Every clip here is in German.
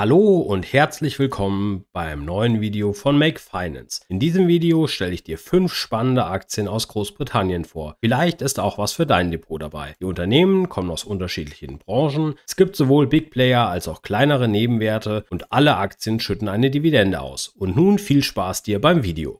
Hallo und herzlich willkommen beim neuen Video von Make Finance. In diesem Video stelle ich dir fünf spannende Aktien aus Großbritannien vor. Vielleicht ist auch was für dein Depot dabei. Die Unternehmen kommen aus unterschiedlichen Branchen. Es gibt sowohl Big Player als auch kleinere Nebenwerte und alle Aktien schütten eine Dividende aus. Und nun viel Spaß dir beim Video.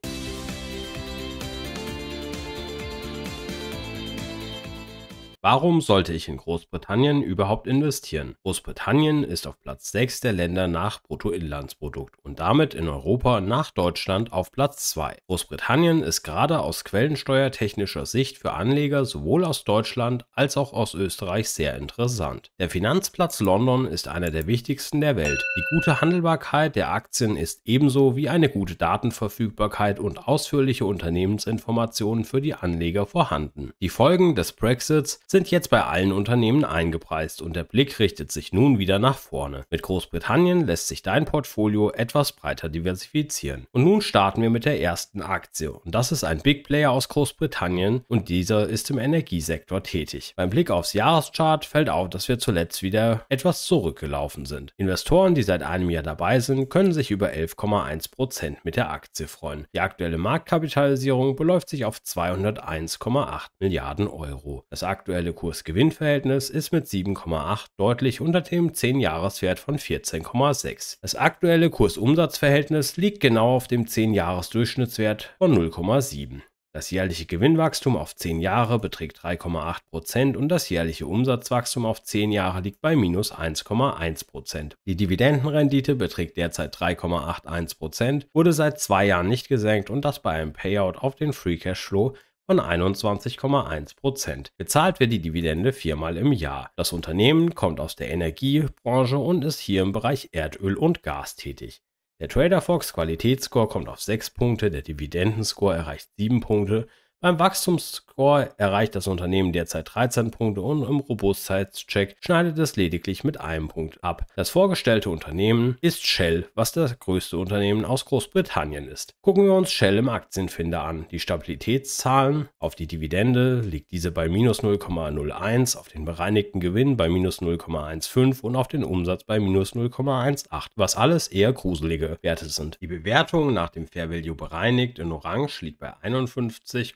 Warum sollte ich in Großbritannien überhaupt investieren? Großbritannien ist auf Platz 6 der Länder nach Bruttoinlandsprodukt und damit in Europa nach Deutschland auf Platz 2. Großbritannien ist gerade aus quellensteuertechnischer Sicht für Anleger sowohl aus Deutschland als auch aus Österreich sehr interessant. Der Finanzplatz London ist einer der wichtigsten der Welt. Die gute Handelbarkeit der Aktien ist ebenso wie eine gute Datenverfügbarkeit und ausführliche Unternehmensinformationen für die Anleger vorhanden. Die Folgen des Brexits sind jetzt bei allen Unternehmen eingepreist und der Blick richtet sich nun wieder nach vorne. Mit Großbritannien lässt sich dein Portfolio etwas breiter diversifizieren. Und nun starten wir mit der ersten Aktie und das ist ein Big Player aus Großbritannien und dieser ist im Energiesektor tätig. Beim Blick aufs Jahreschart fällt auf, dass wir zuletzt wieder etwas zurückgelaufen sind. Investoren, die seit einem Jahr dabei sind, können sich über 11,1% mit der Aktie freuen. Die aktuelle Marktkapitalisierung beläuft sich auf 201,8 Milliarden Euro. Das aktuelle aktuelle Kurs-Gewinn-Verhältnis ist mit 7,8 deutlich unter dem 10-Jahres-Wert von 14,6. Das aktuelle Kurs-Umsatz-Verhältnis liegt genau auf dem 10-Jahres-Durchschnittswert von 0,7. Das jährliche Gewinnwachstum auf 10 Jahre beträgt 3,8% und das jährliche Umsatzwachstum auf 10 Jahre liegt bei minus 1,1%. Die Dividendenrendite beträgt derzeit 3,81%, wurde seit zwei Jahren nicht gesenkt und das bei einem Payout auf den Free Cash Flow von 21,1 Prozent. Gezahlt wird die Dividende viermal im Jahr. Das Unternehmen kommt aus der Energiebranche und ist hier im Bereich Erdöl und Gas tätig. Der TraderFox Qualitätsscore kommt auf 6 Punkte, der Dividendenscore erreicht 7 Punkte beim Wachstumsscore erreicht das Unternehmen derzeit 13 Punkte und im Robustheitscheck schneidet es lediglich mit einem Punkt ab. Das vorgestellte Unternehmen ist Shell, was das größte Unternehmen aus Großbritannien ist. Gucken wir uns Shell im Aktienfinder an. Die Stabilitätszahlen auf die Dividende liegt diese bei minus 0,01, auf den bereinigten Gewinn bei minus 0,15 und auf den Umsatz bei minus 0,18, was alles eher gruselige Werte sind. Die Bewertung nach dem Fair Value bereinigt in Orange liegt bei 51,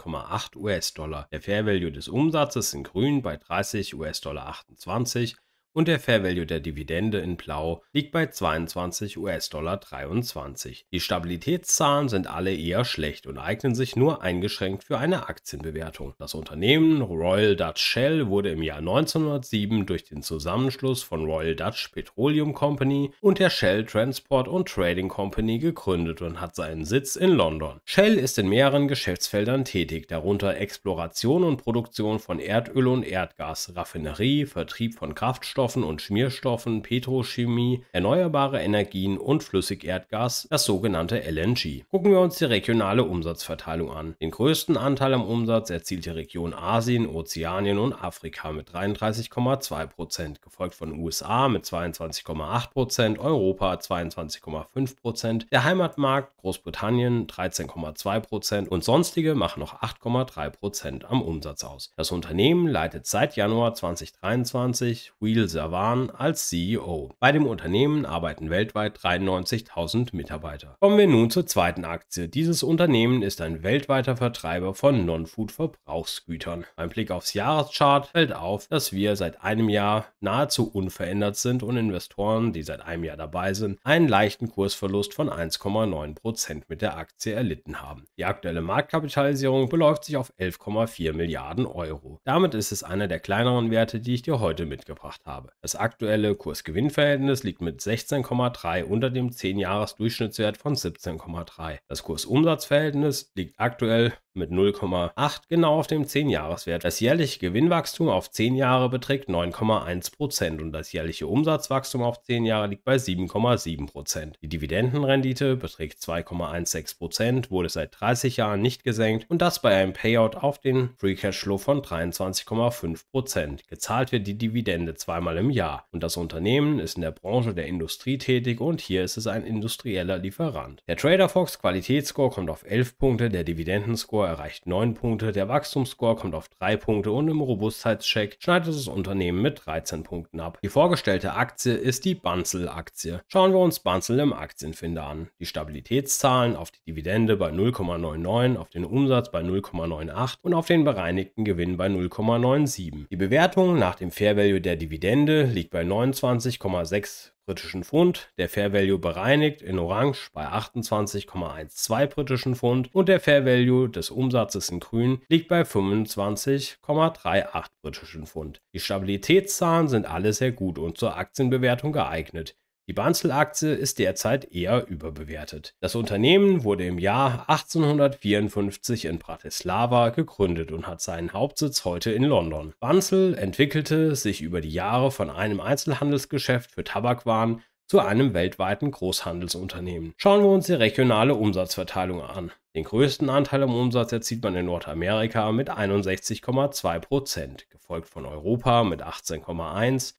US-Dollar. Der Fair Value des Umsatzes in grün bei 30 US-Dollar 28 und der Fair Value der Dividende in Blau liegt bei 22 US-Dollar 23. Die Stabilitätszahlen sind alle eher schlecht und eignen sich nur eingeschränkt für eine Aktienbewertung. Das Unternehmen Royal Dutch Shell wurde im Jahr 1907 durch den Zusammenschluss von Royal Dutch Petroleum Company und der Shell Transport und Trading Company gegründet und hat seinen Sitz in London. Shell ist in mehreren Geschäftsfeldern tätig, darunter Exploration und Produktion von Erdöl und Erdgas, Raffinerie, Vertrieb von Kraftstoffen Baustoffen und Schmierstoffen, Petrochemie, erneuerbare Energien und Flüssigerdgas, das sogenannte LNG. Gucken wir uns die regionale Umsatzverteilung an. Den größten Anteil am Umsatz erzielt die Region Asien, Ozeanien und Afrika mit 33,2%, gefolgt von USA mit 22,8%, Europa 22,5%, der Heimatmarkt Großbritannien 13,2% und sonstige machen noch 8,3% am Umsatz aus. Das Unternehmen leitet seit Januar 2023 Wheel Lisa Wahn als CEO. Bei dem Unternehmen arbeiten weltweit 93.000 Mitarbeiter. Kommen wir nun zur zweiten Aktie. Dieses Unternehmen ist ein weltweiter Vertreiber von Non-Food-Verbrauchsgütern. Beim Blick aufs Jahreschart fällt auf, dass wir seit einem Jahr nahezu unverändert sind und Investoren, die seit einem Jahr dabei sind, einen leichten Kursverlust von 1,9% mit der Aktie erlitten haben. Die aktuelle Marktkapitalisierung beläuft sich auf 11,4 Milliarden Euro. Damit ist es einer der kleineren Werte, die ich dir heute mitgebracht habe habe. Das aktuelle Kurs-Gewinn-Verhältnis liegt mit 16,3 unter dem 10-Jahres-Durchschnittswert von 17,3. Das Kurs-Umsatz-Verhältnis liegt aktuell mit 0,8 genau auf dem 10-Jahreswert. Das jährliche Gewinnwachstum auf 10 Jahre beträgt 9,1% und das jährliche Umsatzwachstum auf 10 Jahre liegt bei 7,7%. Die Dividendenrendite beträgt 2,16%, wurde seit 30 Jahren nicht gesenkt und das bei einem Payout auf den Free Cashflow von 23,5%. Gezahlt wird die Dividende zweimal im Jahr und das Unternehmen ist in der Branche der Industrie tätig und hier ist es ein industrieller Lieferant. Der Trader Fox Qualitätsscore kommt auf 11 Punkte, der Dividendenscore Score erreicht 9 Punkte, der Wachstumsscore kommt auf 3 Punkte und im Robustheitscheck schneidet das Unternehmen mit 13 Punkten ab. Die vorgestellte Aktie ist die Bunzel-Aktie. Schauen wir uns Bunzel im Aktienfinder an. Die Stabilitätszahlen auf die Dividende bei 0,99, auf den Umsatz bei 0,98 und auf den bereinigten Gewinn bei 0,97. Die Bewertung nach dem Fair Value der Dividende liegt bei 29,6 britischen Pfund, der Fair Value bereinigt in Orange bei 28,12 britischen Pfund und der Fair Value des Umsatzes in Grün liegt bei 25,38 britischen Pfund. Die Stabilitätszahlen sind alle sehr gut und zur Aktienbewertung geeignet. Die banzel aktie ist derzeit eher überbewertet. Das Unternehmen wurde im Jahr 1854 in Bratislava gegründet und hat seinen Hauptsitz heute in London. Banzel entwickelte sich über die Jahre von einem Einzelhandelsgeschäft für Tabakwaren zu einem weltweiten Großhandelsunternehmen. Schauen wir uns die regionale Umsatzverteilung an. Den größten Anteil am Umsatz erzielt man in Nordamerika mit 61,2%, gefolgt von Europa mit 18,1%,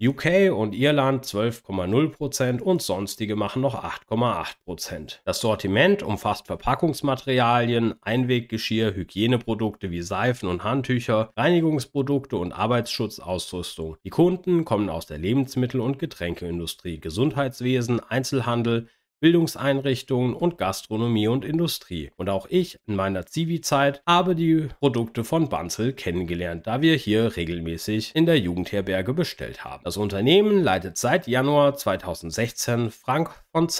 UK und Irland 12,0% und sonstige machen noch 8,8%. Das Sortiment umfasst Verpackungsmaterialien, Einweggeschirr, Hygieneprodukte wie Seifen und Handtücher, Reinigungsprodukte und Arbeitsschutzausrüstung. Die Kunden kommen aus der Lebensmittel- und Getränkeindustrie, Gesundheitswesen, Einzelhandel, Bildungseinrichtungen und Gastronomie und Industrie. Und auch ich in meiner Zivi-Zeit habe die Produkte von Banzel kennengelernt, da wir hier regelmäßig in der Jugendherberge bestellt haben. Das Unternehmen leitet seit Januar 2016 Frank von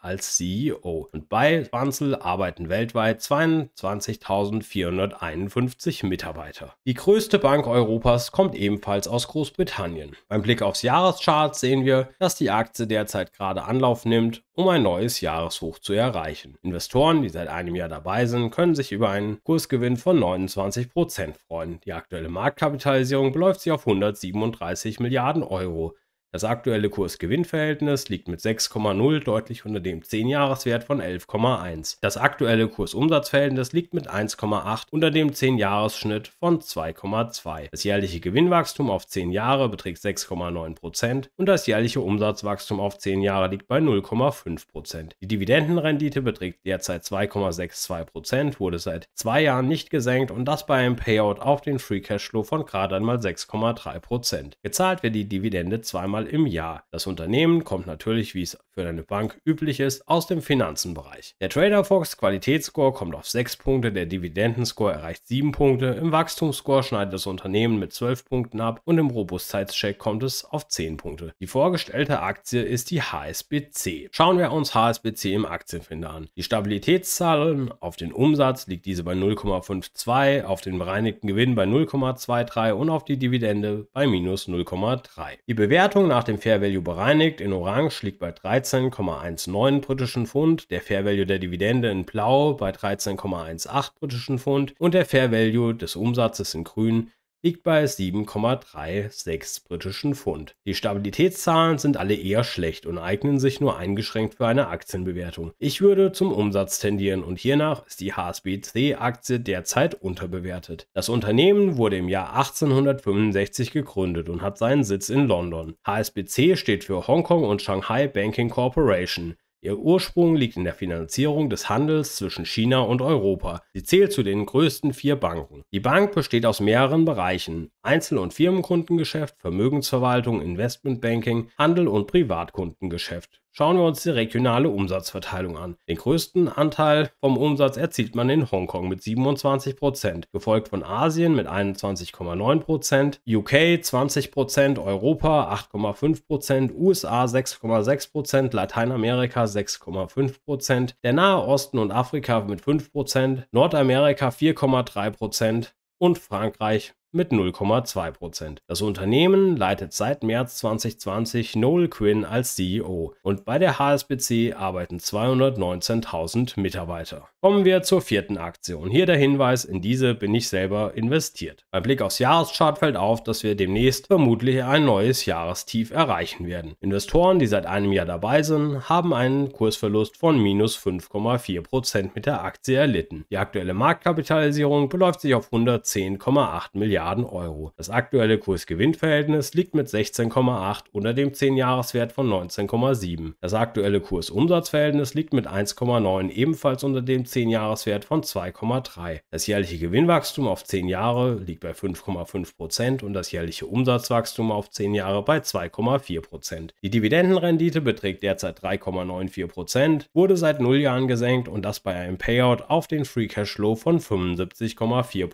als CEO. Und bei Wanzel arbeiten weltweit 22.451 Mitarbeiter. Die größte Bank Europas kommt ebenfalls aus Großbritannien. Beim Blick aufs Jahreschart sehen wir, dass die Aktie derzeit gerade Anlauf nimmt, um ein neues Jahreshoch zu erreichen. Investoren, die seit einem Jahr dabei sind, können sich über einen Kursgewinn von 29% freuen. Die aktuelle Marktkapitalisierung beläuft sich auf 137 Milliarden Euro. Das aktuelle Kurs-Gewinn-Verhältnis liegt mit 6,0 deutlich unter dem 10-Jahres-Wert von 11,1. Das aktuelle Kurs-Umsatz-Verhältnis liegt mit 1,8 unter dem 10-Jahres-Schnitt von 2,2. Das jährliche Gewinnwachstum auf 10 Jahre beträgt 6,9% und das jährliche Umsatzwachstum auf 10 Jahre liegt bei 0,5%. Die Dividendenrendite beträgt derzeit 2,62%, wurde seit zwei Jahren nicht gesenkt und das bei einem Payout auf den Free Cashflow von gerade einmal 6,3%. Gezahlt wird die Dividende zweimal einmal im Jahr. Das Unternehmen kommt natürlich, wie es für eine Bank üblich ist, aus dem Finanzenbereich. Der TraderFox Qualitätsscore kommt auf 6 Punkte, der Dividendenscore erreicht 7 Punkte, im Wachstumsscore schneidet das Unternehmen mit 12 Punkten ab und im Robustheitscheck kommt es auf 10 Punkte. Die vorgestellte Aktie ist die HSBC. Schauen wir uns HSBC im Aktienfinder an. Die Stabilitätszahlen auf den Umsatz liegt diese bei 0,52, auf den bereinigten Gewinn bei 0,23 und auf die Dividende bei minus 0,3. Die Bewertung nach dem Fair Value bereinigt. In Orange liegt bei 13,19 britischen Pfund, der Fair Value der Dividende in Blau bei 13,18 britischen Pfund und der Fair Value des Umsatzes in Grün liegt bei 7,36 britischen Pfund. Die Stabilitätszahlen sind alle eher schlecht und eignen sich nur eingeschränkt für eine Aktienbewertung. Ich würde zum Umsatz tendieren und hiernach ist die HSBC-Aktie derzeit unterbewertet. Das Unternehmen wurde im Jahr 1865 gegründet und hat seinen Sitz in London. HSBC steht für Hong Kong und Shanghai Banking Corporation. Ihr Ursprung liegt in der Finanzierung des Handels zwischen China und Europa. Sie zählt zu den größten vier Banken. Die Bank besteht aus mehreren Bereichen. Einzel- und Firmenkundengeschäft, Vermögensverwaltung, Investmentbanking, Handel und Privatkundengeschäft. Schauen wir uns die regionale Umsatzverteilung an. Den größten Anteil vom Umsatz erzielt man in Hongkong mit 27%, gefolgt von Asien mit 21,9%, UK 20%, Europa 8,5%, USA 6,6%, Lateinamerika 6,5%, der Nahe Osten und Afrika mit 5%, Nordamerika 4,3% und Frankreich mit 0,2%. Das Unternehmen leitet seit März 2020 Noel Quinn als CEO und bei der HSBC arbeiten 219.000 Mitarbeiter. Kommen wir zur vierten Aktion. Hier der Hinweis, in diese bin ich selber investiert. Beim Blick aufs Jahreschart fällt auf, dass wir demnächst vermutlich ein neues Jahrestief erreichen werden. Investoren, die seit einem Jahr dabei sind, haben einen Kursverlust von minus 5,4% mit der Aktie erlitten. Die aktuelle Marktkapitalisierung beläuft sich auf 110,8 Milliarden. Milliarden Euro. Das aktuelle Kurs-Gewinn-Verhältnis liegt mit 16,8 unter dem 10 jahreswert von 19,7. Das aktuelle Kurs-Umsatz-Verhältnis liegt mit 1,9 ebenfalls unter dem 10 jahreswert von 2,3. Das jährliche Gewinnwachstum auf 10 Jahre liegt bei 5,5 und das jährliche Umsatzwachstum auf 10 Jahre bei 2,4 Die Dividendenrendite beträgt derzeit 3,94 wurde seit 0 Jahren gesenkt und das bei einem Payout auf den Free Cash Flow von 75,4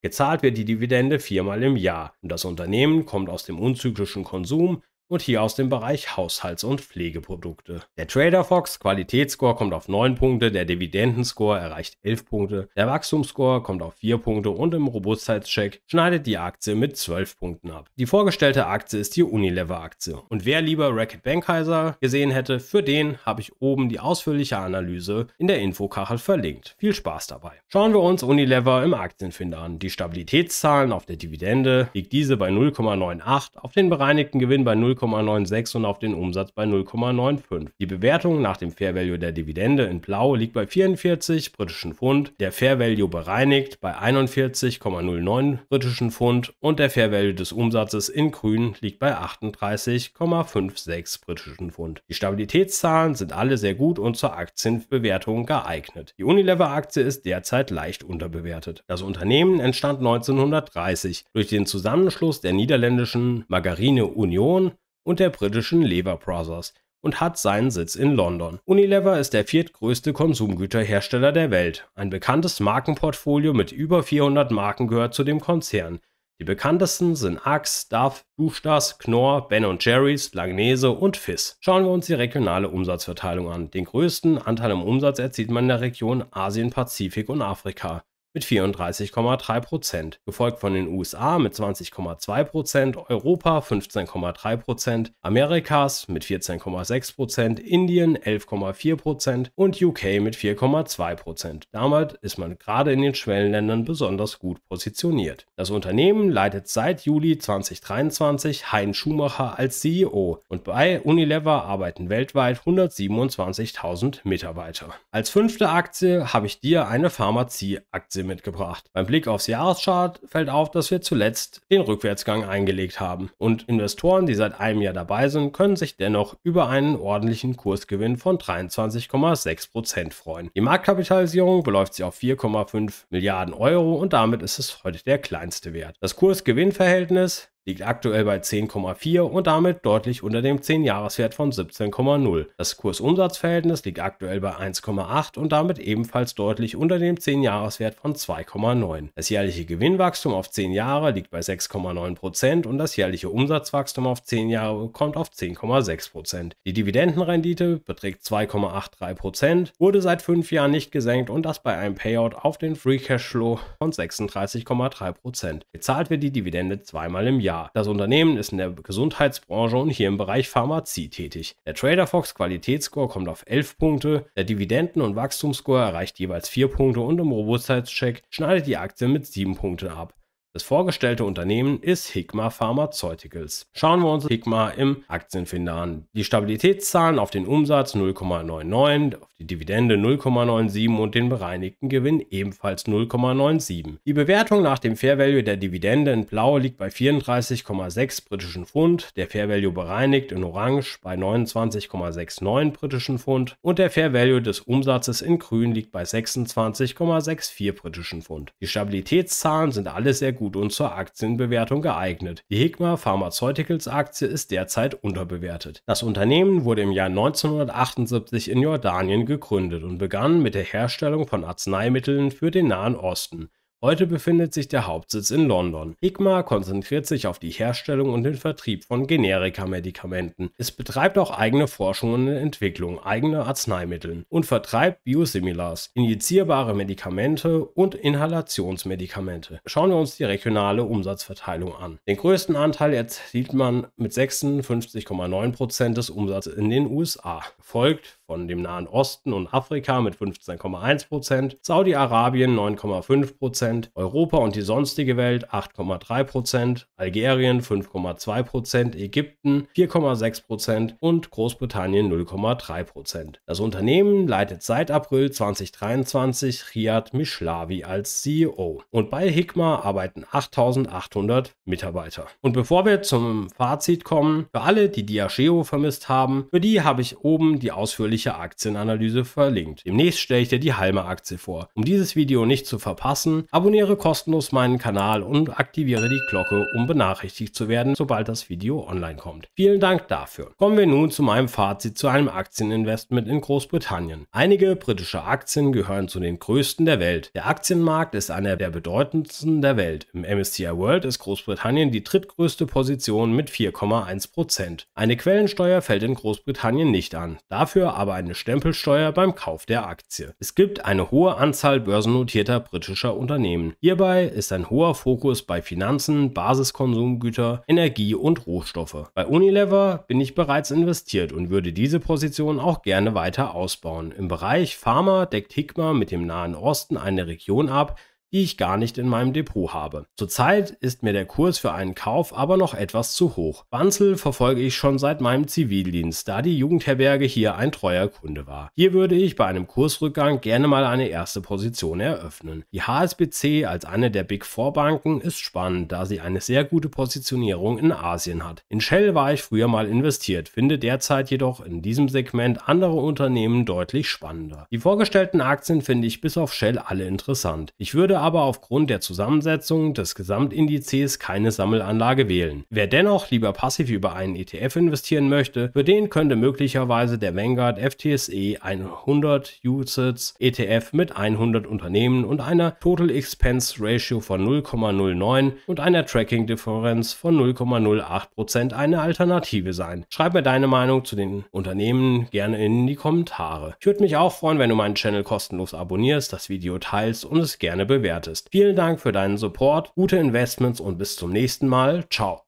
Gezahlt wird die Dividende Dividende viermal im Jahr. Das Unternehmen kommt aus dem unzyklischen Konsum, und hier aus dem Bereich Haushalts- und Pflegeprodukte. Der Trader Fox Qualitätsscore kommt auf 9 Punkte, der Dividendenscore erreicht 11 Punkte, der Wachstumsscore kommt auf 4 Punkte und im Robustheitscheck schneidet die Aktie mit 12 Punkten ab. Die vorgestellte Aktie ist die Unilever-Aktie. Und wer lieber Racket Bankheiser gesehen hätte, für den habe ich oben die ausführliche Analyse in der Infokachel verlinkt. Viel Spaß dabei. Schauen wir uns Unilever im Aktienfinder an. Die Stabilitätszahlen auf der Dividende liegt diese bei 0,98, auf den bereinigten Gewinn bei 0,98 0,96 und auf den Umsatz bei 0,95. Die Bewertung nach dem Fair Value der Dividende in Blau liegt bei 44 britischen Pfund, der Fair Value bereinigt bei 41,09 britischen Pfund und der Fair Value des Umsatzes in Grün liegt bei 38,56 britischen Pfund. Die Stabilitätszahlen sind alle sehr gut und zur Aktienbewertung geeignet. Die Unilever-Aktie ist derzeit leicht unterbewertet. Das Unternehmen entstand 1930 durch den Zusammenschluss der niederländischen Margarine Union und der britischen Lever Brothers und hat seinen Sitz in London. Unilever ist der viertgrößte Konsumgüterhersteller der Welt. Ein bekanntes Markenportfolio mit über 400 Marken gehört zu dem Konzern. Die bekanntesten sind Axe, Duff, Duschdas, Knorr, Ben Jerry's, Langnese und Fizz. Schauen wir uns die regionale Umsatzverteilung an. Den größten Anteil im Umsatz erzielt man in der Region Asien, Pazifik und Afrika mit 34,3 Prozent, gefolgt von den USA mit 20,2 Prozent, Europa 15,3 Prozent, Amerikas mit 14,6 Prozent, Indien 11,4 Prozent und UK mit 4,2 Prozent. Damit ist man gerade in den Schwellenländern besonders gut positioniert. Das Unternehmen leitet seit Juli 2023 Hein Schumacher als CEO und bei Unilever arbeiten weltweit 127.000 Mitarbeiter. Als fünfte Aktie habe ich dir eine Pharmazieaktie Fantasy mitgebracht. Beim Blick aufs Jahreschart fällt auf, dass wir zuletzt den Rückwärtsgang eingelegt haben und Investoren, die seit einem Jahr dabei sind, können sich dennoch über einen ordentlichen Kursgewinn von 23,6% freuen. Die Marktkapitalisierung beläuft sich auf 4,5 Milliarden Euro und damit ist es heute der kleinste Wert. Das Kursgewinnverhältnis liegt aktuell bei 10,4 und damit deutlich unter dem 10-Jahreswert von 17,0. Das Kursumsatzverhältnis liegt aktuell bei 1,8 und damit ebenfalls deutlich unter dem 10-Jahreswert von 2,9. Das jährliche Gewinnwachstum auf 10 Jahre liegt bei 6,9% und das jährliche Umsatzwachstum auf 10 Jahre kommt auf 10,6%. Die Dividendenrendite beträgt 2,83%, wurde seit 5 Jahren nicht gesenkt und das bei einem Payout auf den Free Cash Flow von 36,3%. Bezahlt wird die Dividende zweimal im Jahr. Jahr. Das Unternehmen ist in der Gesundheitsbranche und hier im Bereich Pharmazie tätig. Der TraderFox Qualitätsscore kommt auf 11 Punkte, der Dividenden- und Wachstumsscore erreicht jeweils 4 Punkte und im Robustheitscheck schneidet die Aktie mit 7 Punkten ab. Das vorgestellte Unternehmen ist Hikma Pharmaceuticals. Schauen wir uns Hikma im Aktienfinder an. Die Stabilitätszahlen auf den Umsatz 0,99, auf die Dividende 0,97 und den bereinigten Gewinn ebenfalls 0,97. Die Bewertung nach dem Fair Value der Dividende in Blau liegt bei 34,6 britischen Pfund, der Fair Value bereinigt in Orange bei 29,69 britischen Pfund und der Fair Value des Umsatzes in Grün liegt bei 26,64 britischen Pfund. Die Stabilitätszahlen sind alle sehr gut gut und zur Aktienbewertung geeignet. Die Higma Pharmaceuticals Aktie ist derzeit unterbewertet. Das Unternehmen wurde im Jahr 1978 in Jordanien gegründet und begann mit der Herstellung von Arzneimitteln für den Nahen Osten. Heute befindet sich der Hauptsitz in London. Hikma konzentriert sich auf die Herstellung und den Vertrieb von Generika-Medikamenten. Es betreibt auch eigene Forschung und Entwicklung eigener Arzneimittel und vertreibt Biosimilars, injizierbare Medikamente und Inhalationsmedikamente. Schauen wir uns die regionale Umsatzverteilung an. Den größten Anteil erzielt man mit 56,9% des Umsatzes in den USA, gefolgt von dem Nahen Osten und Afrika mit 15,1%, Prozent, Saudi-Arabien 9,5%, Prozent, Europa und die sonstige Welt 8,3%, Prozent, Algerien 5,2%, Prozent, Ägypten 4,6% Prozent und Großbritannien 0,3%. Prozent. Das Unternehmen leitet seit April 2023 Riyad Mishlavi als CEO und bei Hikma arbeiten 8800 Mitarbeiter. Und bevor wir zum Fazit kommen, für alle, die Diageo vermisst haben, für die habe ich oben die ausführliche ausführliche Aktienanalyse verlinkt. Demnächst stelle ich dir die Halme aktie vor. Um dieses Video nicht zu verpassen, abonniere kostenlos meinen Kanal und aktiviere die Glocke, um benachrichtigt zu werden, sobald das Video online kommt. Vielen Dank dafür. Kommen wir nun zu meinem Fazit zu einem Aktieninvestment in Großbritannien. Einige britische Aktien gehören zu den größten der Welt. Der Aktienmarkt ist einer der bedeutendsten der Welt. Im MSCI World ist Großbritannien die drittgrößte Position mit 4,1%. Eine Quellensteuer fällt in Großbritannien nicht an. Dafür aber aber eine Stempelsteuer beim Kauf der Aktie. Es gibt eine hohe Anzahl börsennotierter britischer Unternehmen. Hierbei ist ein hoher Fokus bei Finanzen, Basiskonsumgüter, Energie und Rohstoffe. Bei Unilever bin ich bereits investiert und würde diese Position auch gerne weiter ausbauen. Im Bereich Pharma deckt Hikma mit dem Nahen Osten eine Region ab, die ich gar nicht in meinem Depot habe. Zurzeit ist mir der Kurs für einen Kauf aber noch etwas zu hoch. Banzel verfolge ich schon seit meinem Zivildienst, da die Jugendherberge hier ein treuer Kunde war. Hier würde ich bei einem Kursrückgang gerne mal eine erste Position eröffnen. Die HSBC als eine der Big Four Banken ist spannend, da sie eine sehr gute Positionierung in Asien hat. In Shell war ich früher mal investiert, finde derzeit jedoch in diesem Segment andere Unternehmen deutlich spannender. Die vorgestellten Aktien finde ich bis auf Shell alle interessant. Ich würde aber aufgrund der Zusammensetzung des Gesamtindizes keine Sammelanlage wählen. Wer dennoch lieber passiv über einen ETF investieren möchte, für den könnte möglicherweise der Vanguard FTSE 100 UCITS ETF mit 100 Unternehmen und einer Total Expense Ratio von 0,09 und einer Tracking Differenz von 0,08% eine Alternative sein. Schreib mir deine Meinung zu den Unternehmen gerne in die Kommentare. Ich würde mich auch freuen, wenn du meinen Channel kostenlos abonnierst, das Video teilst und es gerne bewertest bewertest. Vielen Dank für deinen Support, gute Investments und bis zum nächsten Mal. Ciao.